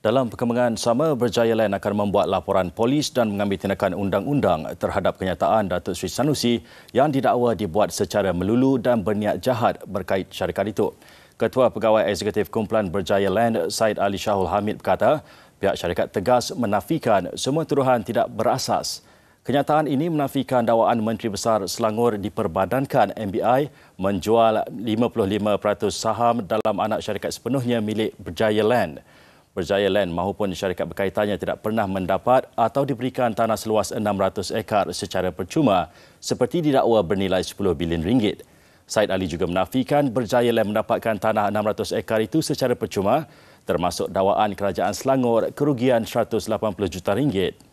Dalam perkembangan sama, Berjaya Land akan membuat laporan polis dan mengambil tindakan undang-undang terhadap kenyataan Datuk Sri Sanusi yang didakwa dibuat secara melulu dan berniat jahat berkait syarikat itu. Ketua Pegawai Eksekutif Kumpulan Berjaya Land, Syed Ali Shahul Hamid berkata, pihak syarikat tegas menafikan semua tuduhan tidak berasas. Kenyataan ini menafikan dakwaan Menteri Besar Selangor diperbadankan MBI menjual 55% saham dalam anak syarikat sepenuhnya milik Berjaya Land. Berjaya Land maupun syarikat berkaitannya tidak pernah mendapat atau diberikan tanah seluas 600 ekar secara percuma seperti didakwa bernilai 10 bilion ringgit. Said Ali juga menafikan Berjaya Land mendapatkan tanah 600 ekar itu secara percuma termasuk dakwaan kerajaan Selangor kerugian 180 juta ringgit.